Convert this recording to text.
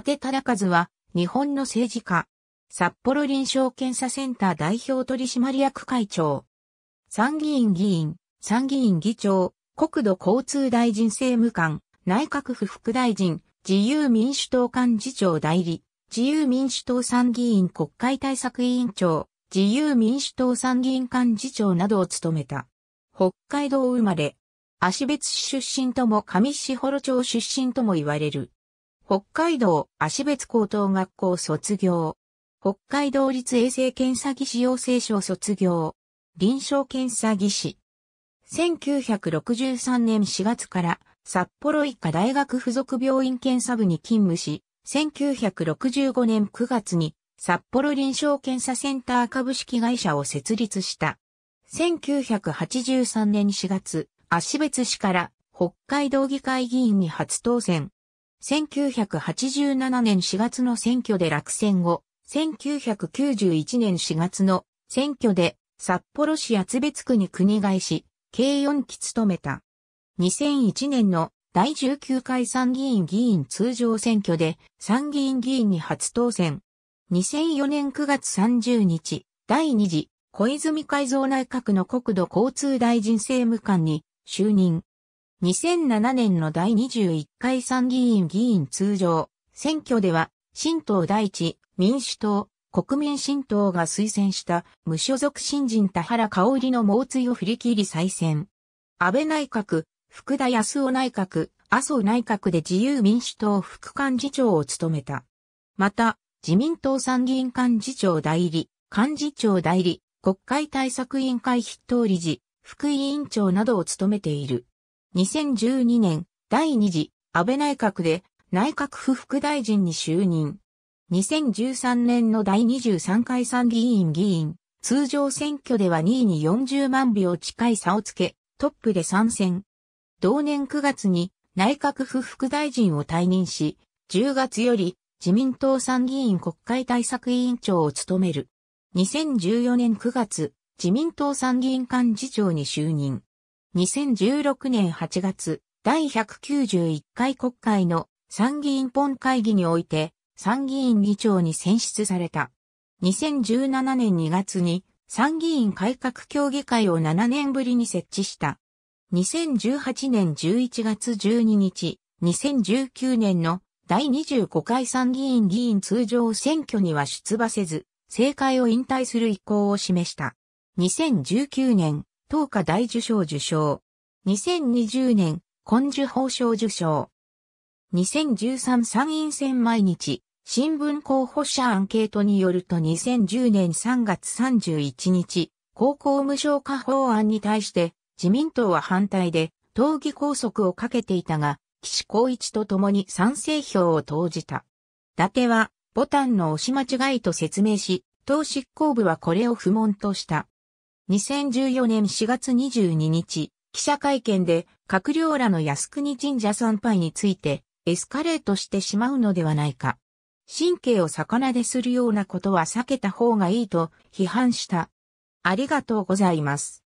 伊達忠和は、日本の政治家。札幌臨床検査センター代表取締役会長。参議院議員、参議院議長、国土交通大臣政務官、内閣府副大臣、自由民主党幹事長代理、自由民主党参議院国会対策委員長、自由民主党参議院幹事長などを務めた。北海道生まれ、足別市出身とも上士幌町出身とも言われる。北海道足別高等学校卒業。北海道立衛生検査技師養成所卒業。臨床検査技師。1963年4月から札幌医科大学附属病院検査部に勤務し、1965年9月に札幌臨床検査センター株式会社を設立した。1983年4月、足別市から北海道議会議員に初当選。1987年4月の選挙で落選後、1991年4月の選挙で札幌市厚別区に国外し、計4期務めた。2001年の第19回参議院議員通常選挙で参議院議員に初当選。2004年9月30日、第2次小泉改造内閣の国土交通大臣政務官に就任。2007年の第21回参議院議員通常選挙では、新党第一、民主党、国民新党が推薦した無所属新人田原香織の猛追を振り切り再選。安倍内閣、福田康夫内閣、麻生内閣で自由民主党副幹事長を務めた。また、自民党参議院幹事長代理、幹事長代理、国会対策委員会筆頭理事、副委員長などを務めている。2012年、第2次、安倍内閣で、内閣府副大臣に就任。2013年の第23回参議院議員、通常選挙では2位に40万票近い差をつけ、トップで参戦。同年9月に内閣府副大臣を退任し、10月より自民党参議院国会対策委員長を務める。2014年9月、自民党参議院幹事長に就任。2016年8月、第191回国会の参議院本会議において、参議院議長に選出された。2017年2月に参議院改革協議会を7年ぶりに設置した。2018年11月12日、2019年の第25回参議院議員通常選挙には出馬せず、政界を引退する意向を示した。2019年東華大受賞受賞。2020年、根樹法賞受賞。2013参院選毎日、新聞候補者アンケートによると2010年3月31日、高校無償化法案に対して自民党は反対で、党議拘束をかけていたが、岸光一と共に賛成票を投じた。伊達は、ボタンの押し間違いと説明し、党執行部はこれを不問とした。2014年4月22日、記者会見で閣僚らの靖国神社参拝についてエスカレートしてしまうのではないか。神経を逆なでするようなことは避けた方がいいと批判した。ありがとうございます。